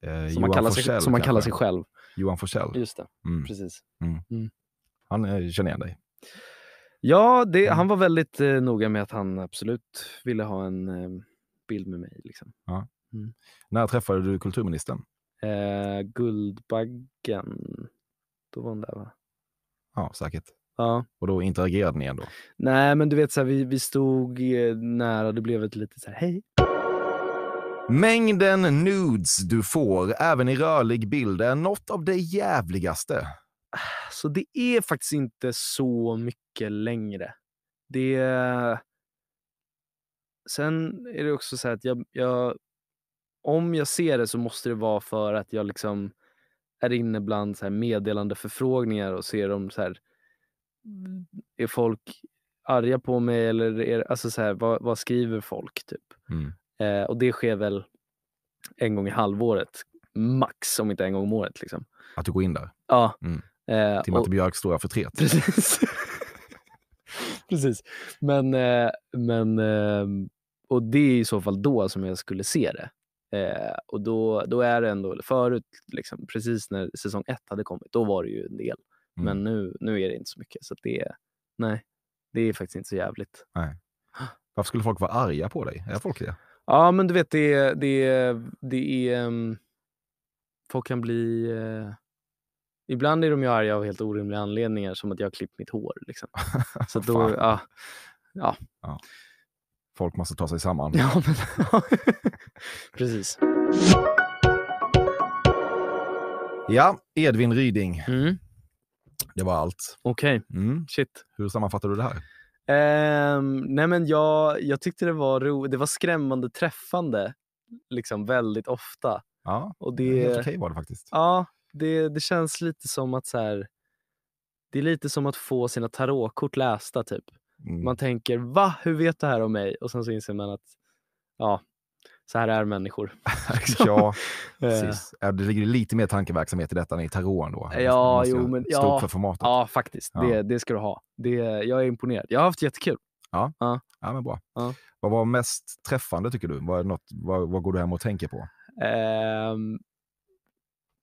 Eh, som, man kallar, Forssell, sig, som man kallar sig, själv. Johan Forssell. Just det, mm. precis. Mm. Mm. Han eh, känner igen dig. Ja, det, mm. han var väldigt eh, noga med att han absolut ville ha en eh, bild med mig. Liksom. Ja. Mm. När träffade du kulturministern? Eh, Guldbaggen. Då var hon där, va? Ja, säkert. Ja. Och då interagerade ni ändå? Nej, men du vet, så här, vi, vi stod eh, nära. Det blev ett litet så här, hej. Mängden nudes du får, även i rörlig bild, är något av det jävligaste. Så det är faktiskt inte så mycket längre. Det... Sen är det också så att jag, jag, om jag ser det så måste det vara för att jag liksom är inne bland så här meddelande förfrågningar och ser om så här, är folk arga på mig eller är, alltså så här, vad, vad skriver folk? typ. Mm. Eh, och det sker väl en gång i halvåret, max, om inte en gång om året. Liksom. Att du går in där? Ja. Mm. Eh, Till Matte och... Björks stora förtret? Precis. precis. Men, eh, men ehm, och det är i så fall då som jag skulle se det. Eh, och då, då är det ändå, förut, liksom, precis när säsong ett hade kommit, då var det ju en del. Mm. Men nu, nu är det inte så mycket. Så det, nej, det är faktiskt inte så jävligt. Nej. Varför skulle folk vara arga på dig? Är folk det? Ja, men du vet, det, det, det är... Um, folk kan bli... Uh, ibland är de ju arga av helt orimliga anledningar, som att jag har klippt mitt hår. Liksom. Så då, ja, ja. ja. Folk måste ta sig samman. Ja, men, precis. Ja, Edvin Ryding. Mm. Det var allt. Okej. Okay. Mm. Shit. Hur sammanfattar du det här? Um, nej men jag, jag tyckte det var ro, det var skrämmande träffande liksom väldigt ofta. Ja, och det, helt okej var det faktiskt. Ja, det, det känns lite som att så här, det är lite som att få sina tarotkort lästa. typ. Mm. Man tänker va? Hur vet du här om mig? Och sen så inser man att ja, så här är människor. ja, eh. precis. Det ligger lite mer tankeverksamhet i detta än i tarot ändå. Ja, liksom. jo, men, ja, för formatet. ja faktiskt. Ja. Det, det ska du ha. Det, jag är imponerad. Jag har haft jättekul. Ja, ja. ja men bra. Ja. Vad var mest träffande tycker du? Vad, något, vad, vad går du hem och tänker på? Um,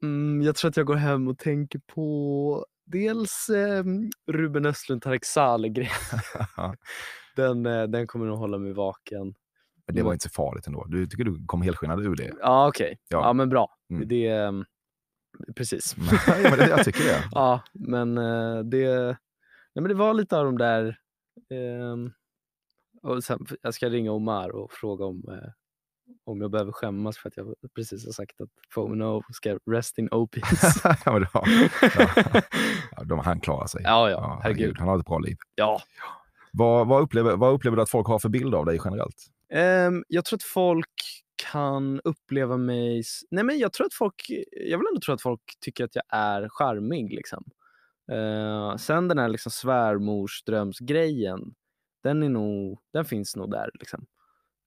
mm, jag tror att jag går hem och tänker på dels um, Ruben Östlund, Tarek Saleh-grejen. den, eh, den kommer nog hålla mig vaken. Men det var mm. inte så farligt ändå. Du tycker du kom helskinnad ur det. Ja, okej. Okay. Ja. ja. men bra. Mm. Det, ehm, precis. Nej, men det, jag tycker det. ja, men eh, det, nej, men det var lite av de där... Eh, sen, jag ska ringa Omar och fråga om, eh, om jag behöver skämmas för att jag precis har sagt att Fono ska rest in opies. ja, ja, ja. De, han klarar sig. Ja, ja. Herregud. Han har ett bra liv. Ja. Vad, vad, upplever, vad upplever du att folk har för bild av dig generellt? Um, jag tror att folk kan uppleva mig... Nej, men jag tror att folk... Jag vill ändå tro att folk tycker att jag är charmig. Liksom. Uh, sen den här liksom svärmorsdrömsgrejen, den, är nog, den finns nog där. Liksom.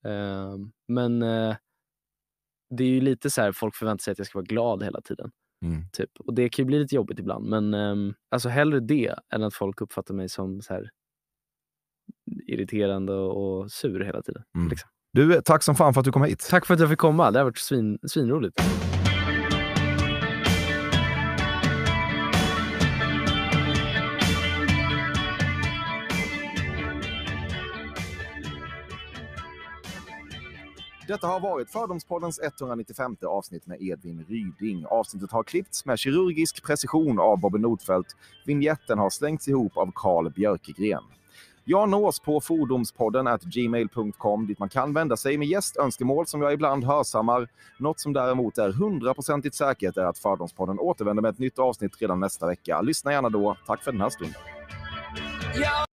Uh, men uh, det är ju lite så här, folk förväntar sig att jag ska vara glad hela tiden. Mm. Typ. Och Det kan ju bli lite jobbigt ibland, men um, alltså hellre det än att folk uppfattar mig som så här, irriterande och sur hela tiden. Mm. Liksom. Du, tack som fan för att du kom hit. Tack för att jag fick komma. Det har varit svin, svinroligt. Detta har varit Fördomspoddens 195 avsnitt med Edvin Ryding. Avsnittet har klippts med kirurgisk precision av Bobby Nordfeldt. Vinjetten har slängts ihop av Karl Björkegren. Jag nås på fordomspodden at gmail.com dit man kan vända sig med gästönskemål som jag ibland hörsammar. Något som däremot är hundraprocentigt säkert är att Fördomspodden återvänder med ett nytt avsnitt redan nästa vecka. Lyssna gärna då. Tack för den här stunden. Ja!